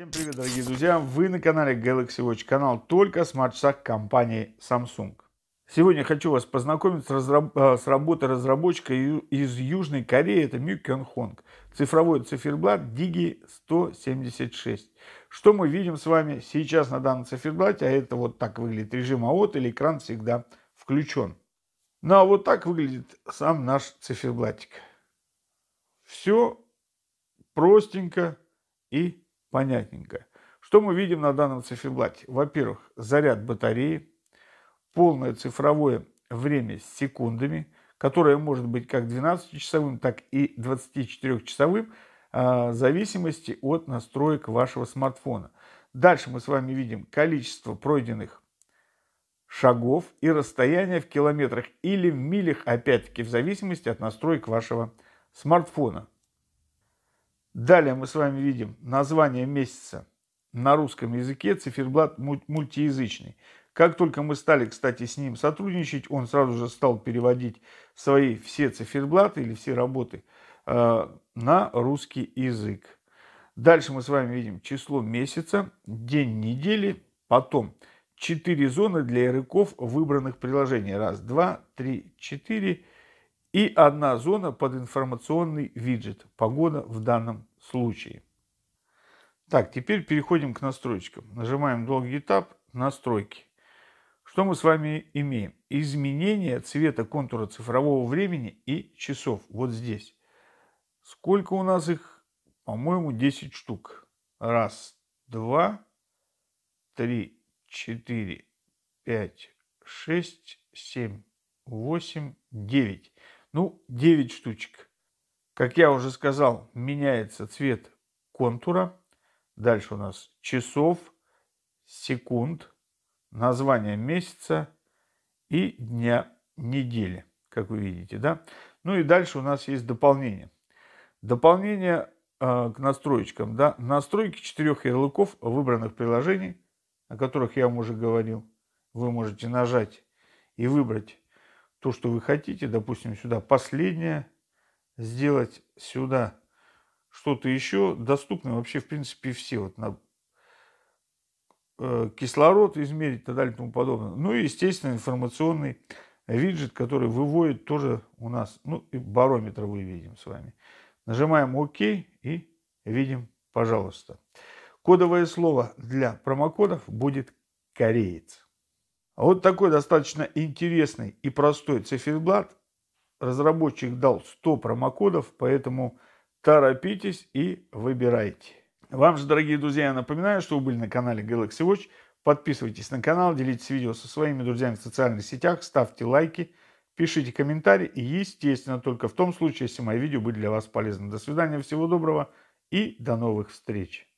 Всем привет, дорогие друзья! Вы на канале Galaxy Watch, канал только о смартчасах компании Samsung. Сегодня хочу вас познакомить с, разраб э, с работой разработчика из Южной Кореи, это Мю Кён Хонг. Цифровой циферблат Digi 176. Что мы видим с вами сейчас на данном циферблате, а это вот так выглядит режим АОТ или экран всегда включен. Ну а вот так выглядит сам наш циферблатик. Все простенько и понятненько. Что мы видим на данном циферблате? Во-первых, заряд батареи, полное цифровое время с секундами, которое может быть как 12-часовым, так и 24-часовым, а, в зависимости от настроек вашего смартфона. Дальше мы с вами видим количество пройденных шагов и расстояние в километрах или в милях, опять-таки, в зависимости от настроек вашего смартфона. Далее мы с вами видим название месяца на русском языке, циферблат мультиязычный. Как только мы стали, кстати, с ним сотрудничать, он сразу же стал переводить свои все циферблаты или все работы э, на русский язык. Дальше мы с вами видим число месяца, день недели, потом 4 зоны для языков выбранных приложений. Раз, два, три, четыре. И одна зона под информационный виджет. Погода в данном случае. Так, теперь переходим к настройкам. Нажимаем долгий этап «Настройки». Что мы с вами имеем? Изменение цвета контура цифрового времени и часов. Вот здесь. Сколько у нас их? По-моему, 10 штук. Раз, два, три, четыре, пять, шесть, семь, восемь, девять. Ну, девять штучек. Как я уже сказал, меняется цвет контура. Дальше у нас часов, секунд, название месяца и дня недели, как вы видите, да? Ну и дальше у нас есть дополнение. Дополнение э, к настройкам, да? Настройки четырех ярлыков выбранных приложений, о которых я вам уже говорил. Вы можете нажать и выбрать то, что вы хотите. Допустим, сюда последнее, сделать сюда что-то еще. Доступно вообще, в принципе, все. Вот на э, кислород измерить и так далее и тому подобное. Ну и, естественно, информационный виджет, который выводит тоже у нас, ну и барометр вы видим с вами. Нажимаем ОК и видим, пожалуйста. Кодовое слово для промокодов будет «кореец». Вот такой достаточно интересный и простой циферблат разработчик дал 100 промокодов, поэтому торопитесь и выбирайте. Вам же, дорогие друзья, я напоминаю, что вы были на канале Galaxy Watch. Подписывайтесь на канал, делитесь видео со своими друзьями в социальных сетях, ставьте лайки, пишите комментарии и, естественно, только в том случае, если мои видео будет для вас полезны. До свидания, всего доброго и до новых встреч!